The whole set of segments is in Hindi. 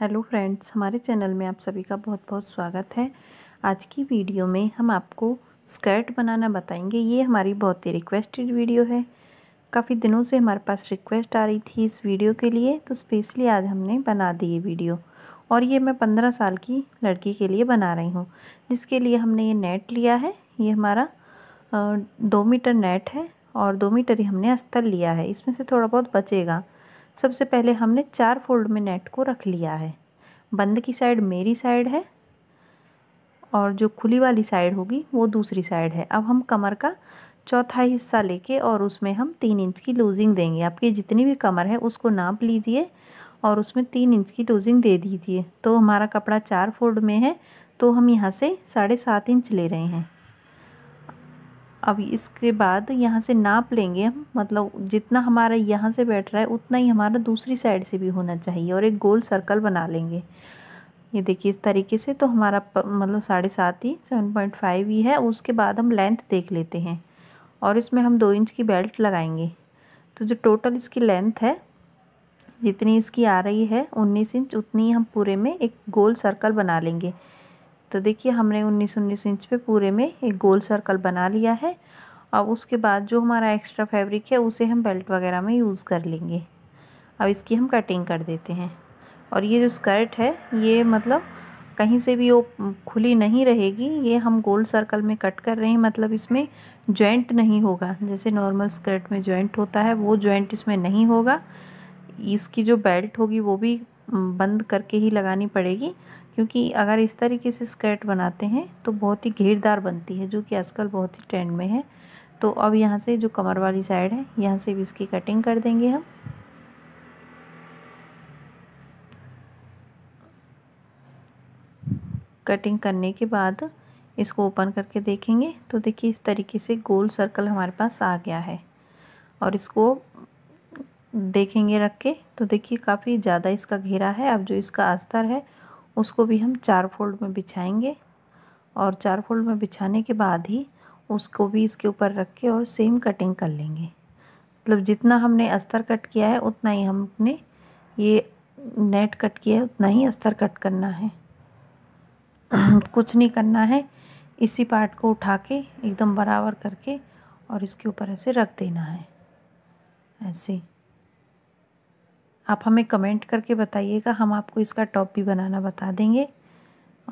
हेलो फ्रेंड्स हमारे चैनल में आप सभी का बहुत बहुत स्वागत है आज की वीडियो में हम आपको स्कर्ट बनाना बताएंगे ये हमारी बहुत ही रिक्वेस्टेड वीडियो है काफ़ी दिनों से हमारे पास रिक्वेस्ट आ रही थी इस वीडियो के लिए तो स्पेशली आज हमने बना दी ये वीडियो और ये मैं पंद्रह साल की लड़की के लिए बना रही हूँ जिसके लिए हमने ये नेट लिया है ये हमारा दो मीटर नेट है और दो मीटर ही हमने अस्तर लिया है इसमें से थोड़ा बहुत बचेगा सबसे पहले हमने चार फोल्ड में नेट को रख लिया है बंद की साइड मेरी साइड है और जो खुली वाली साइड होगी वो दूसरी साइड है अब हम कमर का चौथा हिस्सा लेके और उसमें हम तीन इंच की लूजिंग देंगे आपकी जितनी भी कमर है उसको नाप लीजिए और उसमें तीन इंच की लूजिंग दे दीजिए तो हमारा कपड़ा चार फोल्ड में है तो हम यहाँ से साढ़े सात इंच ले रहे हैं अब इसके बाद यहाँ से नाप लेंगे हम मतलब जितना हमारा यहाँ से बैठ रहा है उतना ही हमारा दूसरी साइड से भी होना चाहिए और एक गोल सर्कल बना लेंगे ये देखिए इस तरीके से तो हमारा मतलब साढ़े सात ही सेवन पॉइंट फाइव ही है उसके बाद हम लेंथ देख लेते हैं और इसमें हम दो इंच की बेल्ट लगाएंगे तो जो टोटल इसकी लेंथ है जितनी इसकी आ रही है उन्नीस इंच उतनी हम पूरे में एक गोल सर्कल बना लेंगे तो देखिए हमने उन्नीस उन्नीस इंच पे पूरे में एक गोल सर्कल बना लिया है अब उसके बाद जो हमारा एक्स्ट्रा फैब्रिक है उसे हम बेल्ट वगैरह में यूज़ कर लेंगे अब इसकी हम कटिंग कर देते हैं और ये जो स्कर्ट है ये मतलब कहीं से भी वो खुली नहीं रहेगी ये हम गोल सर्कल में कट कर रहे हैं मतलब इसमें जॉइंट नहीं होगा जैसे नॉर्मल स्कर्ट में जॉइंट होता है वो जॉइंट इसमें नहीं होगा इसकी जो बेल्ट होगी वो भी बंद करके ही लगानी पड़ेगी क्योंकि अगर इस तरीके से स्कर्ट बनाते हैं तो बहुत ही घेरदार बनती है जो कि आजकल बहुत ही ट्रेंड में है तो अब यहाँ से जो कमर वाली साइड है यहाँ से भी इसकी कटिंग कर देंगे हम कटिंग करने के बाद इसको ओपन करके देखेंगे तो देखिए इस तरीके से गोल सर्कल हमारे पास आ गया है और इसको देखेंगे रख के तो देखिए काफ़ी ज़्यादा इसका घेरा है अब जो इसका अस्तर है उसको भी हम चार फोल्ड में बिछाएंगे और चार फोल्ड में बिछाने के बाद ही उसको भी इसके ऊपर रख के और सेम कटिंग कर लेंगे मतलब जितना हमने अस्तर कट किया है उतना ही हमने ये नेट कट किया है उतना ही अस्तर कट करना है कुछ नहीं करना है इसी पार्ट को उठा के एकदम बराबर करके और इसके ऊपर ऐसे रख देना है ऐसे आप हमें कमेंट करके बताइएगा हम आपको इसका टॉप भी बनाना बता देंगे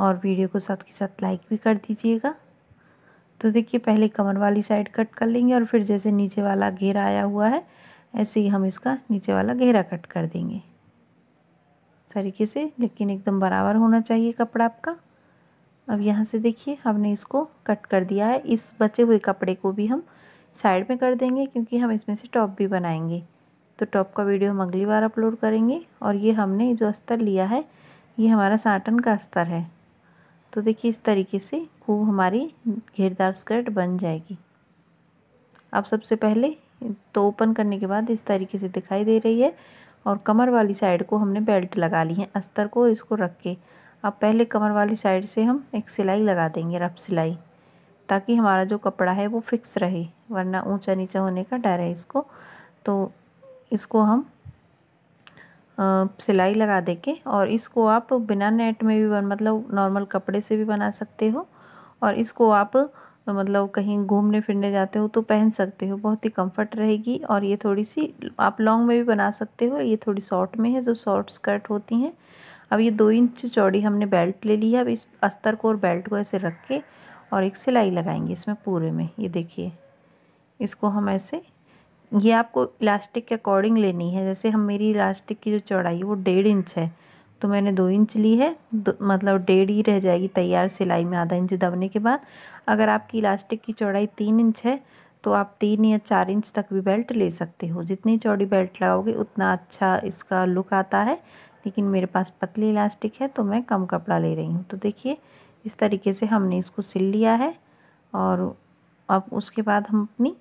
और वीडियो को साथ के साथ लाइक भी कर दीजिएगा तो देखिए पहले कमर वाली साइड कट कर लेंगे और फिर जैसे नीचे वाला घेरा आया हुआ है ऐसे ही हम इसका नीचे वाला घेरा कट कर देंगे तरीके से लेकिन एकदम बराबर होना चाहिए कपड़ा आपका अब यहाँ से देखिए हमने इसको कट कर दिया है इस बचे हुए कपड़े को भी हम साइड में कर देंगे क्योंकि हम इसमें से टॉप भी बनाएंगे तो टॉप का वीडियो हम अगली बार अपलोड करेंगे और ये हमने जो अस्तर लिया है ये हमारा साटन का अस्तर है तो देखिए इस तरीके से खूब हमारी घेरदार स्कर्ट बन जाएगी अब सबसे पहले तो ओपन करने के बाद इस तरीके से दिखाई दे रही है और कमर वाली साइड को हमने बेल्ट लगा ली है अस्तर को इसको रख के अब पहले कमर वाली साइड से हम एक सिलाई लगा देंगे रफ सिलाई ताकि हमारा जो कपड़ा है वो फिक्स रहे वरना ऊंचा नीचा होने का डर है इसको तो इसको हम सिलाई लगा दे के और इसको आप बिना नेट में भी बन मतलब नॉर्मल कपड़े से भी बना सकते हो और इसको आप मतलब कहीं घूमने फिरने जाते हो तो पहन सकते हो बहुत ही कंफर्ट रहेगी और ये थोड़ी सी आप लॉन्ग में भी बना सकते हो ये थोड़ी शॉर्ट में है जो शॉर्ट स्कर्ट होती हैं अब ये दो इंच चौड़ी हमने बेल्ट ले ली है अब इस अस्तर को और बेल्ट को ऐसे रख के और एक सिलाई लगाएंगे इसमें पूरे में ये देखिए इसको हम ऐसे ये आपको इलास्टिक के अकॉर्डिंग लेनी है जैसे हम मेरी इलास्टिक की जो चौड़ाई है वो डेढ़ इंच है तो मैंने दो इंच ली है मतलब डेढ़ ही रह जाएगी तैयार सिलाई में आधा इंच दबने के बाद अगर आपकी इलास्टिक की चौड़ाई तीन इंच है तो आप तीन या चार इंच तक भी बेल्ट ले सकते हो जितनी चौड़ी बेल्ट लगाओगे उतना अच्छा इसका लुक आता है लेकिन मेरे पास पतली इलास्टिक है तो मैं कम कपड़ा ले रही हूँ तो देखिए इस तरीके से हमने इसको सिल लिया है और अब उसके बाद हम अपनी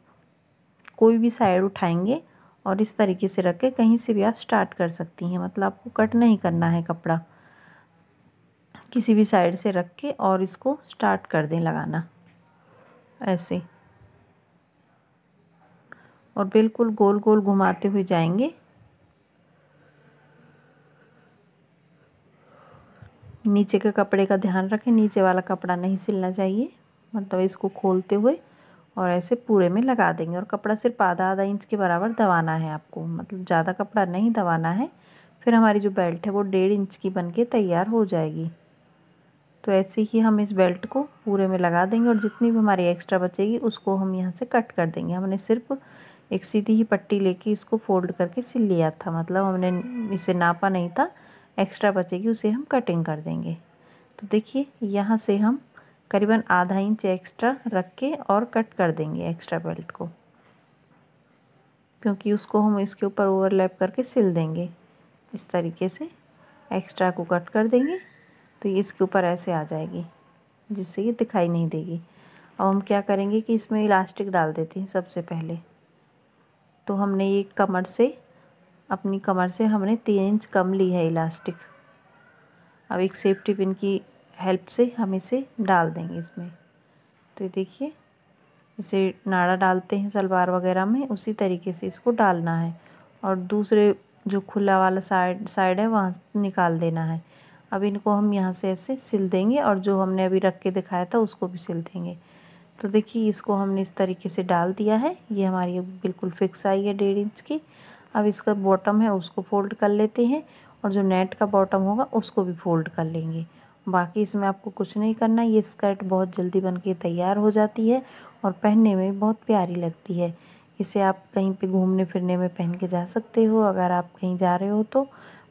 कोई भी साइड उठाएंगे और इस तरीके से रख के कहीं से भी आप स्टार्ट कर सकती हैं मतलब आपको कट नहीं करना है कपड़ा किसी भी साइड से रख के और इसको स्टार्ट कर दें लगाना ऐसे और बिल्कुल गोल गोल घुमाते हुए जाएंगे नीचे के कपड़े का ध्यान रखें नीचे वाला कपड़ा नहीं सिलना चाहिए मतलब इसको खोलते हुए और ऐसे पूरे में लगा देंगे और कपड़ा सिर्फ आधा आधा इंच के बराबर दबाना है आपको मतलब ज़्यादा कपड़ा नहीं दबाना है फिर हमारी जो बेल्ट है वो डेढ़ इंच की बन के तैयार हो जाएगी तो ऐसे ही हम इस बेल्ट को पूरे में लगा देंगे और जितनी भी हमारी एक्स्ट्रा बचेगी उसको हम यहाँ से कट कर देंगे हमने सिर्फ एक सीधी ही पट्टी लेके इसको फोल्ड करके सिल लिया था मतलब हमने इसे नापा नहीं था एक्स्ट्रा बचेगी उसे हम कटिंग कर देंगे तो देखिए यहाँ से हम करीबन आधा इंच एक्स्ट्रा रख के और कट कर देंगे एक्स्ट्रा बेल्ट को क्योंकि उसको हम इसके ऊपर ओवरलैप करके सिल देंगे इस तरीके से एक्स्ट्रा को कट कर देंगे तो ये इसके ऊपर ऐसे आ जाएगी जिससे ये दिखाई नहीं देगी अब हम क्या करेंगे कि इसमें इलास्टिक डाल देते हैं सबसे पहले तो हमने ये कमर से अपनी कमर से हमने तीन इंच कम ली है इलास्टिक अब एक सेफ्टी पिन की हेल्प से हम इसे डाल देंगे इसमें तो देखिए इसे नाड़ा डालते हैं सलवार वगैरह में उसी तरीके से इसको डालना है और दूसरे जो खुला वाला साइड साइड है वहाँ निकाल देना है अब इनको हम यहाँ से ऐसे सिल देंगे और जो हमने अभी रख के दिखाया था उसको भी सिल देंगे तो देखिए इसको हमने इस तरीके से डाल दिया है ये हमारी बिल्कुल फिक्स आई है डेढ़ इंच की अब इसका बॉटम है उसको फोल्ड कर लेते हैं और जो नेट का बॉटम होगा उसको भी फोल्ड कर लेंगे बाकी इसमें आपको कुछ नहीं करना ये स्कर्ट बहुत जल्दी बन के तैयार हो जाती है और पहनने में बहुत प्यारी लगती है इसे आप कहीं पे घूमने फिरने में पहन के जा सकते हो अगर आप कहीं जा रहे हो तो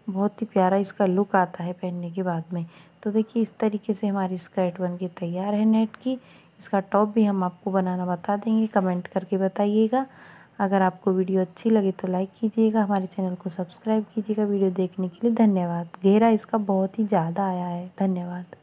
बहुत ही प्यारा इसका लुक आता है पहनने के बाद में तो देखिए इस तरीके से हमारी स्कर्ट बन के तैयार है नेट की इसका टॉप भी हम आपको बनाना बता देंगे कमेंट करके बताइएगा अगर आपको वीडियो अच्छी लगे तो लाइक कीजिएगा हमारे चैनल को सब्सक्राइब कीजिएगा वीडियो देखने के लिए धन्यवाद घेरा इसका बहुत ही ज़्यादा आया है धन्यवाद